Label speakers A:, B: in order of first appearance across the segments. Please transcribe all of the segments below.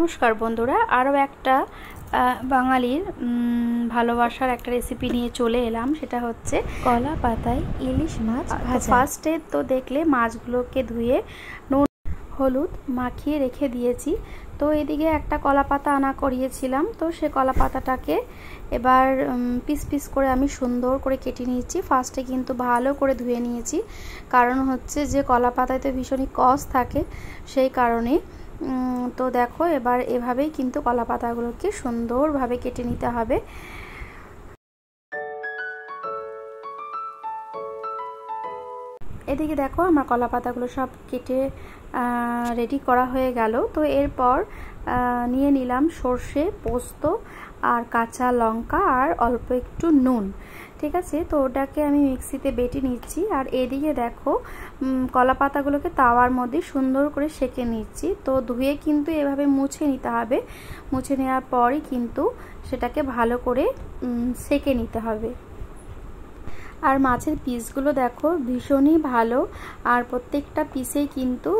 A: নমস্কার বন্ধুরা আরও একটা বাঙালির ভালোবাসার একটা রেসিপি নিয়ে চলে এলাম সেটা হচ্ছে কলা পাতায় ইলিশ মাছ ফার্স্টে তো দেখলে মাছগুলোকে ধুয়ে নুন হলুদ মাখিয়ে রেখে দিয়েছি তো এদিকে একটা কলা পাতা আনা করিয়েছিলাম তো সে কলা পাতাটাকে এবার পিস পিস করে আমি সুন্দর করে কেটে নিয়েছি ফার্স্টে কিন্তু ভালো করে ধুয়ে নিয়েছি কারণ হচ্ছে যে কলা পাতায় তো ভীষণই কস থাকে সেই কারণে তো দেখো এবার এভাবেই কিন্তু কলা পাতাগুলোকে সুন্দরভাবে কেটে নিতে হবে এদিকে দেখো আমার কলা পাতাগুলো সব কেটে রেডি করা হয়ে গেল তো এরপর নিয়ে নিলাম সর্ষে পোস্ত আর কাঁচা লঙ্কা আর অল্প একটু নুন ঠিক আছে তো ওটাকে আমি মিক্সিতে বেটে নিচ্ছি আর এদিকে দেখো কলা পাতাগুলোকে তাওয়ার মধ্যে সুন্দর করে সেকে নিচ্ছি তো ধুয়ে কিন্তু এভাবে মুছে নিতে হবে মুছে নেওয়ার পরই কিন্তু সেটাকে ভালো করে সেকে নিতে হবে আর মাছের পিসগুলো দেখো ভীষণই ভালো আর প্রত্যেকটা পিসে কিন্তু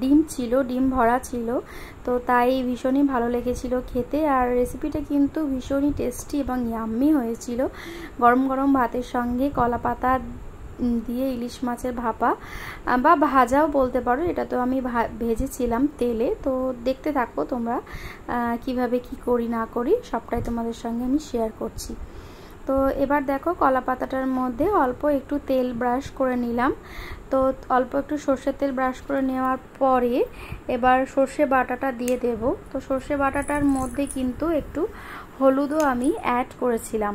A: ডিম ছিল ডিম ভরা ছিল তো তাই ভীষণই ভালো লেগেছিল খেতে আর রেসিপিটা কিন্তু ভীষণই টেস্টি এবং ইয়াম্মি হয়েছিল গরম গরম ভাতের সঙ্গে কলা পাতা দিয়ে ইলিশ মাছের ভাপা বা ভাজাও বলতে পারো এটা তো আমি ভেজেছিলাম তেলে তো দেখতে থাকো তোমরা কিভাবে কি করি না করি সবটাই তোমাদের সঙ্গে আমি শেয়ার করছি তো এবার দেখো কলা পাতাটার মধ্যে অল্প একটু তেল ব্রাশ করে নিলাম তো অল্প একটু সর্ষের তেল ব্রাশ করে নেওয়ার পরে এবার সর্ষে বাটাটা দিয়ে দেব তো সর্ষে বাটাটার মধ্যে কিন্তু একটু হলুদও আমি অ্যাড করেছিলাম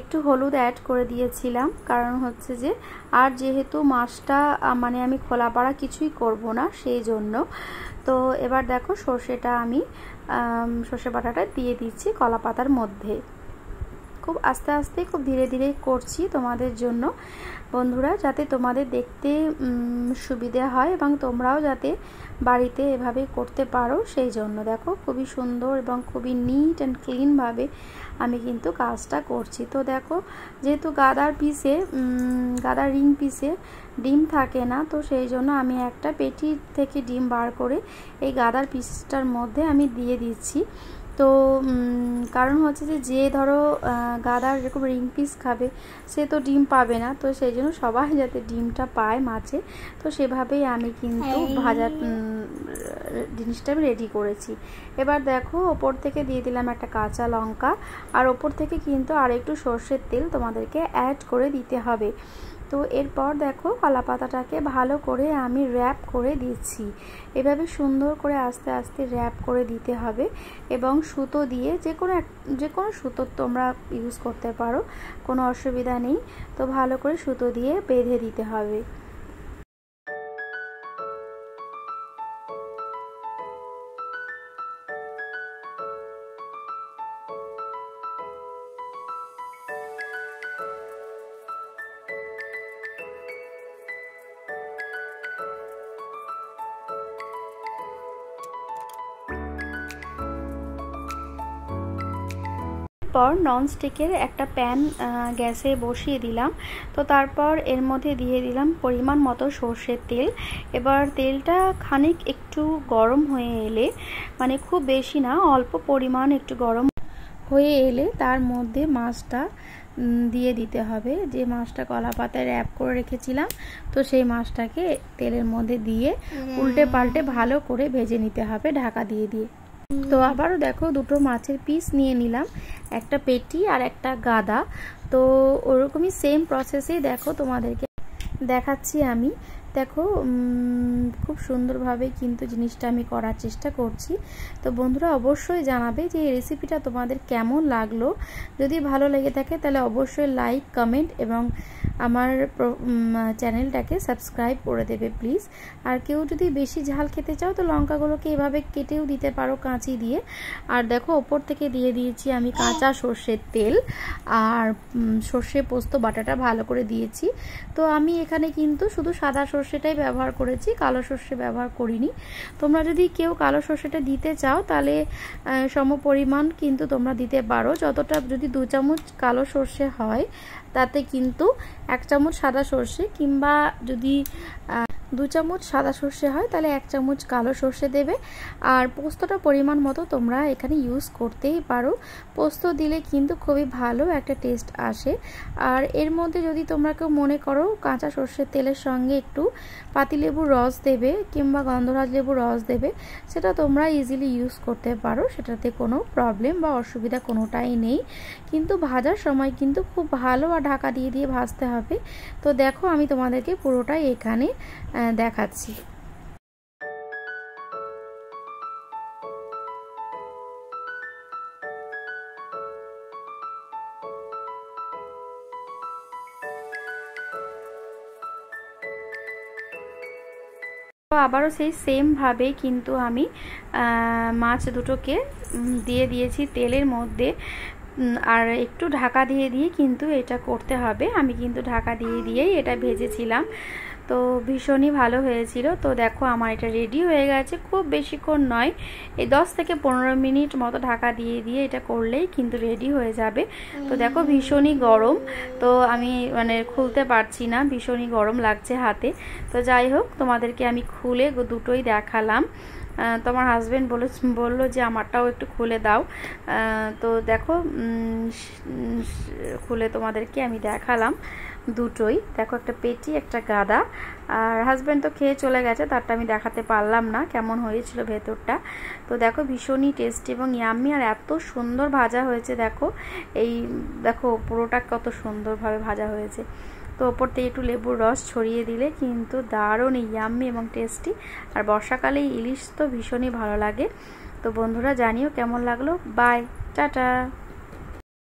A: একটু হলুদ অ্যাড করে দিয়েছিলাম কারণ হচ্ছে যে আর যেহেতু মাছটা মানে আমি খোলা পাড়া কিছুই করব না সেই জন্য তো এবার দেখো সর্ষেটা আমি সর্ষে বাটাটা দিয়ে দিচ্ছি কলা পাতার মধ্যে খুব আস্তে আস্তে খুব ধীরে ধীরে করছি তোমাদের জন্য বন্ধুরা যাতে তোমাদের দেখতে সুবিধে হয় এবং তোমরাও যাতে বাড়িতে এভাবে করতে পারো সেই জন্য দেখো খুবই সুন্দর এবং খুবই নিট অ্যান্ড ক্লিনভাবে আমি কিন্তু কাজটা করছি তো দেখো যেহেতু গাদার পিসে গাদার রিং পিসে ডিম থাকে না তো সেই জন্য আমি একটা পেটি থেকে ডিম বার করে এই গাদার পিসটার মধ্যে আমি দিয়ে দিচ্ছি তো কারণ হচ্ছে যে যে ধরো গাদার এরকম রিং পিস খাবে সে তো ডিম পাবে না তো সেই জন্য সবাই যাতে ডিমটা পায় মাছে তো সেভাবেই আমি কিন্তু হ্যাঁ। ভাজা জিনিসটা আমি রেডি করেছি এবার দেখো ওপর থেকে দিয়ে দিলাম একটা কাঁচা লঙ্কা আর ওপর থেকে কিন্তু আর একটু সর্ষের তেল তোমাদেরকে অ্যাড করে দিতে হবে তো এরপর দেখো কলা পাতাটাকে ভালো করে আমি র্যাপ করে দিচ্ছি এভাবে সুন্দর করে আস্তে আস্তে র্যাপ করে দিতে হবে এবং সুতো দিয়ে যে কোনো যে কোনো সুতো তোমরা ইউজ করতে পারো কোনো অসুবিধা নেই তো ভালো করে সুতো দিয়ে বেঁধে দিতে হবে পর ননস্টিকের একটা প্যান গ্যাসে বসিয়ে দিলাম তো তারপর এর মধ্যে দিয়ে দিলাম পরিমাণ মতো সর্ষের তেল এবার তেলটা খানিক একটু গরম হয়ে এলে মানে খুব বেশি না অল্প পরিমাণ একটু গরম হয়ে এলে তার মধ্যে মাছটা দিয়ে দিতে হবে যে মাছটা কলা পাতায় র্যাপ করে রেখেছিলাম তো সেই মাছটাকে তেলের মধ্যে দিয়ে উল্টে পাল্টে ভালো করে ভেজে নিতে হবে ঢাকা দিয়ে দিয়ে তো আবারও দেখো দুটো মাছের পিস নিয়ে নিলাম একটা পেটি আর একটা গাদা তো ওরকমই সেম প্রসেসেই দেখো তোমাদেরকে দেখাচ্ছি আমি দেখো খুব সুন্দরভাবে কিন্তু জিনিসটা আমি করার চেষ্টা করছি তো বন্ধুরা অবশ্যই জানাবে যে এই রেসিপিটা তোমাদের কেমন লাগলো যদি ভালো লেগে থাকে তাহলে অবশ্যই লাইক কমেন্ট এবং আমার চ্যানেলটাকে সাবস্ক্রাইব করে দেবে প্লিজ আর কেউ যদি বেশি ঝাল খেতে চাও তো লঙ্কাগুলোকে এভাবে কেটেও দিতে পারো কাঁচি দিয়ে আর দেখো ওপর থেকে দিয়ে দিয়েছি আমি কাঁচা সর্ষের তেল আর সর্ষে পোস্ত বাটাটা ভালো করে দিয়েছি তো আমি এখানে কিন্তু শুধু সাদা সর্ষে সর্ষেটাই ব্যবহার করেছি কালো সর্ষে ব্যবহার করিনি তোমরা যদি কেউ কালো সর্ষেটা দিতে চাও তাহলে সম পরিমাণ কিন্তু তোমরা দিতে পারো যতটা যদি দু চামচ কালো সর্ষে হয় তাতে কিন্তু এক চামচ সাদা সর্ষে কিংবা যদি দু চামচ সাদা সর্ষে হয় তাহলে এক চামচ কালো সর্ষে দেবে আর পোস্তটা পরিমাণ মতো তোমরা এখানে ইউজ করতেই পারো পোস্ত দিলে কিন্তু খুবই ভালো একটা টেস্ট আসে আর এর মধ্যে যদি তোমরা কেউ মনে করো কাঁচা সর্ষের তেলের সঙ্গে একটু পাতিলেবুর রস দেবে কিংবা গন্ধরাজ লেবুর রস দেবে সেটা তোমরা ইজিলি ইউজ করতে পারো সেটাতে কোনো প্রবলেম বা অসুবিধা কোনোটাই নেই কিন্তু ভাজার সময় কিন্তু খুব ভালো আর ঢাকা দিয়ে দিয়ে ভাজতে হবে তো দেখো আমি তোমাদেরকে পুরোটাই এখানে দেখাচ্ছি তো আবারও সেই সেমভাবে কিন্তু আমি মাছ দুটোকে দিয়ে দিয়েছি তেলের মধ্যে আর একটু ঢাকা দিয়ে দিয়ে কিন্তু এটা করতে হবে আমি কিন্তু ঢাকা দিয়ে দিয়েই এটা ভেজেছিলাম তো ভীষণই ভালো হয়েছিল তো দেখো আমার এটা রেডি হয়ে গেছে খুব বেশিক্ষণ নয় এই দশ থেকে পনেরো মিনিট মতো ঢাকা দিয়ে দিয়ে এটা করলেই কিন্তু রেডি হয়ে যাবে তো দেখো ভীষণই গরম তো আমি মানে খুলতে পারছি না ভীষণই গরম লাগছে হাতে তো যাই হোক তোমাদেরকে আমি খুলে দুটোই দেখালাম তোমার হাজবেন্ড বলে বললো যে আমারটাও একটু খুলে দাও তো দেখো খুলে তোমাদেরকে আমি দেখালাম দুটোই দেখো একটা পেটি একটা গাদা আর হাজব্যান্ড তো খেয়ে চলে গেছে তারটা আমি দেখাতে পারলাম না কেমন হয়েছিল ভেতরটা তো দেখো ভীষণই টেস্টি এবং ইয়াম্মি আর এত সুন্দর ভাজা হয়েছে দেখো এই দেখো পুরোটা কত সুন্দরভাবে ভাজা হয়েছে তো ওপর থেকে একটু লেবুর রস ছড়িয়ে দিলে কিন্তু দারুণ ইয়াম্মি এবং টেস্টি আর বর্ষাকালে ইলিশ তো ভীষণই ভালো লাগে তো বন্ধুরা জানিও কেমন লাগলো বাই টাটা